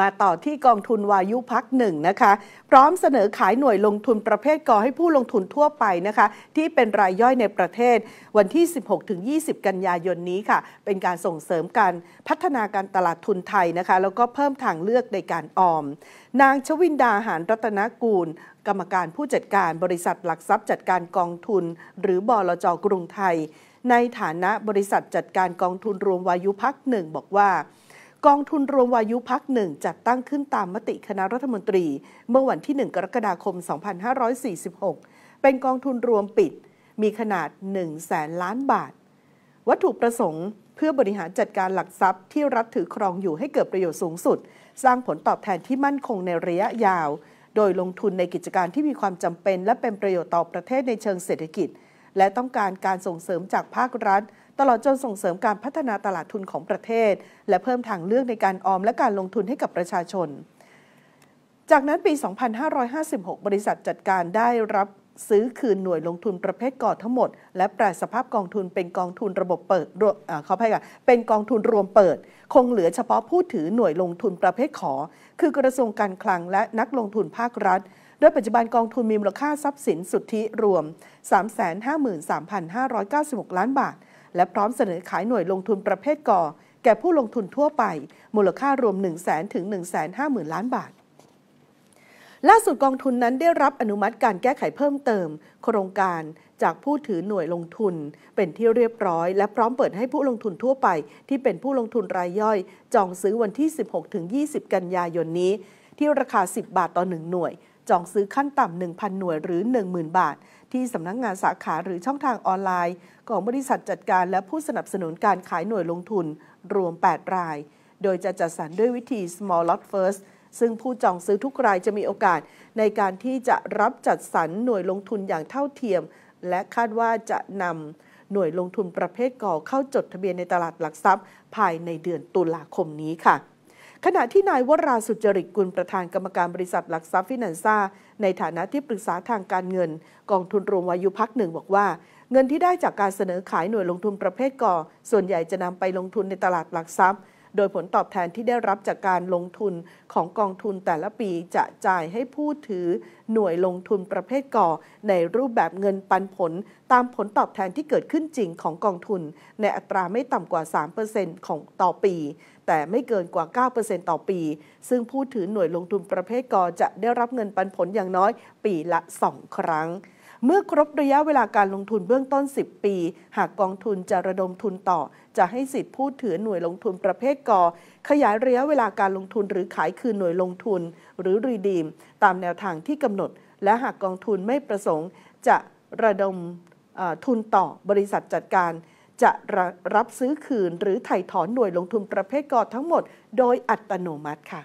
มาต่อที่กองทุนวายุพักหนึ่งนะคะ พร้อมเสนอขายหน่วยลงทุนประเภทก่อให้ผู้ลงทุนทั่วไปนะคะ ที่เป็นรายย่อยในประเทศวันที่ 16-20 กันยายนนี้ค่ะเป็นการส่งเสริมการพัฒนาการตลาดทุนไทยนะคะแล้วก็เพิ่มทางเลือกในการออมนางชวินดาหารรัตนกูล กรรมการผู้จัดการบริษัทหลักทรัพย์จัดการกองทุน หรือบลจกรุงไทย ในฐานะบริษัทจัดการกองทุนรวมวายุพักหนึ่งบอกว่ากองทุนรวมวายุพักหนึ่งจัดตั้งขึ้นตามมติคณะรัฐมนตรี เมื่อวันที่ 1 กรกฎาคม 2546 เป็นกองทุนรวมปิดมีขนาด1แสนล้านบาท วัตถุประสงค์เพื่อบริหารจัดการหลักทรัพย์ที่รัฐถือครองอยู่ให้เกิดประโยชน์สูงสุด สร้างผลตอบแทนที่มั่นคงในระยะยาว โดยลงทุนในกิจการที่มีความจำเป็นและเป็นประโยชน์ต่อประเทศในเชิงเศรษฐกิจ และต้องการการส่งเสริมจากภาครัฐตลอดจนส่งเสริมการพัฒนาตลาดทุนของประเทศ และเพิ่มทางเลือกในการออมและการลงทุนให้กับประชาชน จากนั้นปี 2556 บริษัทจัดการได้รับซื้อคืนหน่วยลงทุนประเภทก่อทั้งหมด และแปลสภาพกองทุนเป็นกองทุนระบบเปิดรวมเขาพายกันเป็นกองทุนรวมเปิด คงเหลือเฉพาะผู้ถือหน่วยลงทุนประเภทขอ คือกระทรวงการคลังและนักลงทุนภาครัฐ โดยปัจจุบันกองทุนมีมูลค่าทรัพย์สินสุทธิรวม 353,596 ล้านบาทและพร้อมเสนอขายหน่วยลงทุนประเภทก่อแก่ผู้ลงทุนทั่วไป มูลค่ารวม 1 0 0 0 0แสนถึง1 5 0 0 0 0ล้านบาทล่าสุดกองทุนนั้นได้รับอนุมัติการแก้ไขเพิ่มเติม โครงการจากผู้ถือหน่วยลงทุนเป็นที่เรียบร้อย และพร้อมเปิดให้ผู้ลงทุนทั่วไป ที่เป็นผู้ลงทุนรายย่อย จองซื้อวันที่ 16-20 กันยายนนี้ ที่ราคา 10 บาทต่อ1หน่วยจองซื้อขั้นต่ำ 1,000 หน่วยหรือ 10,000 บาท ที่สำนักงงานสาขาหรือช่องทางออนไลน์ ของบริษัทจัดการและผู้สนับสนุนการขายหน่วยลงทุนรวม 8 ราย โดยจะจัดสรรด้วยวิธี small lot first ซึ่งผู้จองซื้อทุกรายจะมีโอกาส ในการที่จะรับจัดสรรหน่วยลงทุนอย่างเท่าเทียม และคาดว่าจะนำหน่วยลงทุนประเภทก่อเข้าจดทะเบียนในตลาดหลักทรัพย์ ภายในเดือนตุลาคมนี้ค่ะขณะที่นายวราสุจริตกุลประธานกรรมการบริษัทหลักทรัพย์ฟินแลนซ่า ในฐานะที่ปรึกษาทางการเงิน กองทุนรวมวายุพักหนึ่งบอกว่า เงินที่ได้จากการเสนอขายหน่วยลงทุนประเภทก่อ ส่วนใหญ่จะนำไปลงทุนในตลาดหลักทรัพย์โดยผลตอบแทนที่ได้รับจากการลงทุนของกองทุนแต่ละปีจะจ่ายให้ผู้ถือหน่วยลงทุนประเภทก่อ ในรูปแบบเงินปันผล ตามผลตอบแทนที่เกิดขึ้นจริงของกองทุน ในอัตราไม่ต่ำกว่า 3%ของต่อปี แต่ไม่เกินกว่า 9%ต่อปี ซึ่งผู้ถือหน่วยลงทุนประเภทก่อจะได้รับเงินปันผลอย่างน้อย ปีละ2ครั้งเมื่อครบระยะเวลาการลงทุนเบื้องต้น 10 ปี หากกองทุนจะระดมทุนต่อ จะให้สิทธิผู้ถือหน่วยลงทุนประเภทกอขยายระยะเวลาการลงทุนหรือขายคืนหน่วยลงทุนหรือรีดีมตามแนวทางที่กำหนด และหากกองทุนไม่ประสงค์ จะระดมทุนต่อ บริษัทจัดการ จะรับซื้อคืนหรือไถ่ถอนหน่วยลงทุนประเภทกอทั้งหมด โดยอัตโนมัติค่ะ